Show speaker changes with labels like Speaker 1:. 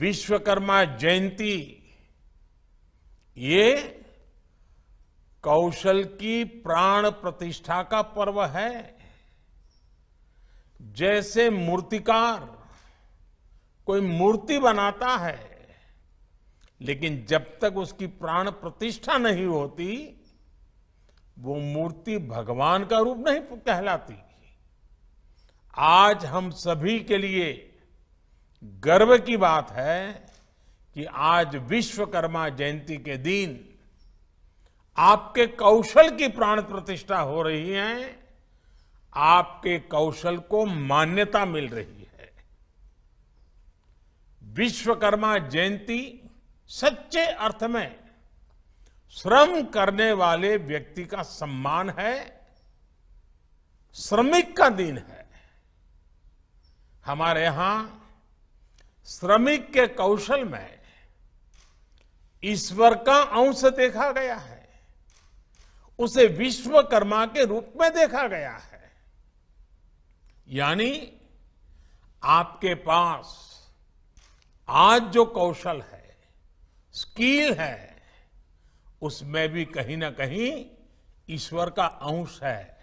Speaker 1: विश्वकर्मा जयंती ये कौशल की प्राण प्रतिष्ठा का पर्व है जैसे मूर्तिकार कोई मूर्ति बनाता है लेकिन जब तक उसकी प्राण प्रतिष्ठा नहीं होती वो मूर्ति भगवान का रूप नहीं कहलाती आज हम सभी के लिए गर्व की बात है कि आज विश्वकर्मा जयंती के दिन आपके कौशल की प्राण प्रतिष्ठा हो रही है आपके कौशल को मान्यता मिल रही है विश्वकर्मा जयंती सच्चे अर्थ में श्रम करने वाले व्यक्ति का सम्मान है श्रमिक का दिन है हमारे यहां श्रमिक के कौशल में ईश्वर का अंश देखा गया है उसे विश्वकर्मा के रूप में देखा गया है यानी आपके पास आज जो कौशल है स्किल है उसमें भी कहीं ना कहीं ईश्वर का अंश है